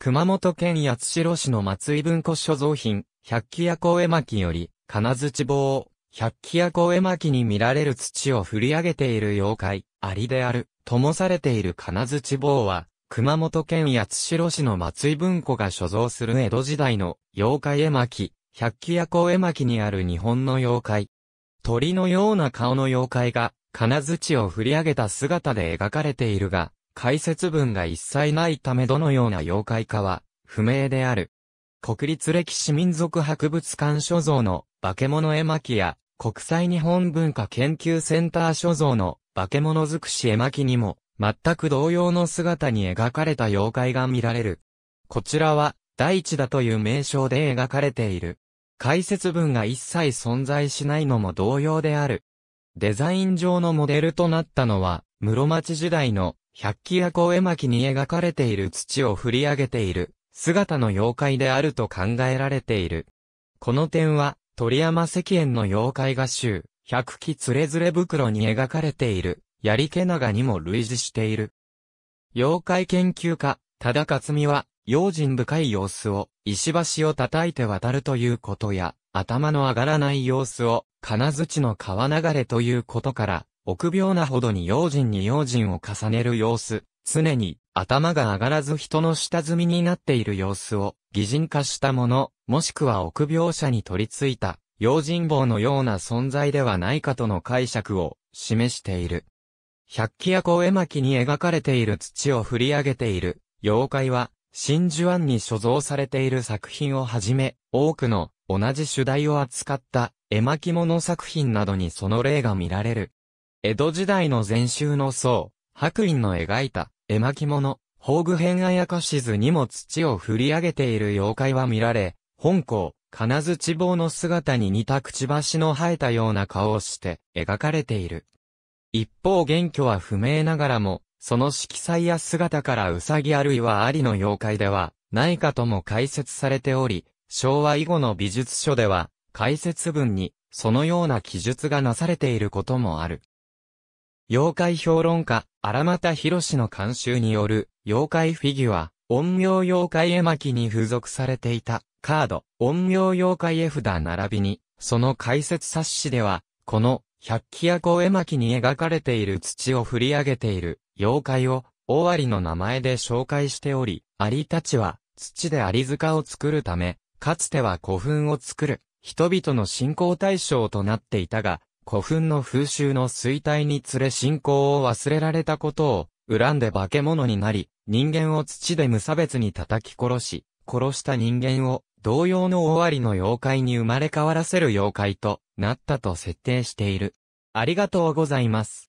熊本県八代市の松井文庫所蔵品、百鬼夜行絵巻より、金槌棒を、百鬼夜行絵巻に見られる土を振り上げている妖怪、アリである、ともされている金槌棒は、熊本県八代市の松井文庫が所蔵する江戸時代の妖怪絵巻、百鬼夜行絵巻にある日本の妖怪。鳥のような顔の妖怪が、金槌を振り上げた姿で描かれているが、解説文が一切ないためどのような妖怪かは、不明である。国立歴史民族博物館所蔵の化け物絵巻や、国際日本文化研究センター所蔵の化け物尽くし絵巻にも、全く同様の姿に描かれた妖怪が見られる。こちらは、大地だという名称で描かれている。解説文が一切存在しないのも同様である。デザイン上のモデルとなったのは、室町時代の百鬼夜行絵巻に描かれている土を振り上げている姿の妖怪であると考えられている。この点は、鳥山石燕の妖怪画集、百鬼つれづれ袋に描かれている、槍毛長にも類似している。妖怪研究家、忠田勝美は、用心深い様子を、石橋を叩いて渡るということや、頭の上がらない様子を、金槌の川流れということから、臆病なほどに用心に用心を重ねる様子、常に頭が上がらず人の下積みになっている様子を擬人化したもの、もしくは臆病者に取り付いた、用心棒のような存在ではないかとの解釈を示している。百鬼夜行絵巻に描かれている土を振り上げている妖怪は、真珠湾に所蔵されている作品をはじめ、多くの同じ主題を扱った絵巻物作品などにその例が見られる。江戸時代の禅宗の僧、白隠の描いた、絵巻物、宝具編あやかし図にも土を振り上げている妖怪は見られ、本校、金槌棒の姿に似たくちばしの生えたような顔をして描かれている。一方元居は不明ながらも、その色彩や姿からうさぎあるいはありの妖怪では、ないかとも解説されており、昭和以後の美術書では、解説文に、そのような記述がなされていることもある。妖怪評論家、荒俣博士の監修による、妖怪フィギュア、陰陽妖怪絵巻に付属されていた、カード、陰陽妖怪絵札並びに、その解説冊子では、この、百鬼夜行絵巻に描かれている土を振り上げている、妖怪を、尾張の名前で紹介しており、有たちは、土で有塚を作るため、かつては古墳を作る、人々の信仰対象となっていたが、古墳の風習の衰退につれ信仰を忘れられたことを、恨んで化け物になり、人間を土で無差別に叩き殺し、殺した人間を、同様の終わりの妖怪に生まれ変わらせる妖怪となったと設定している。ありがとうございます。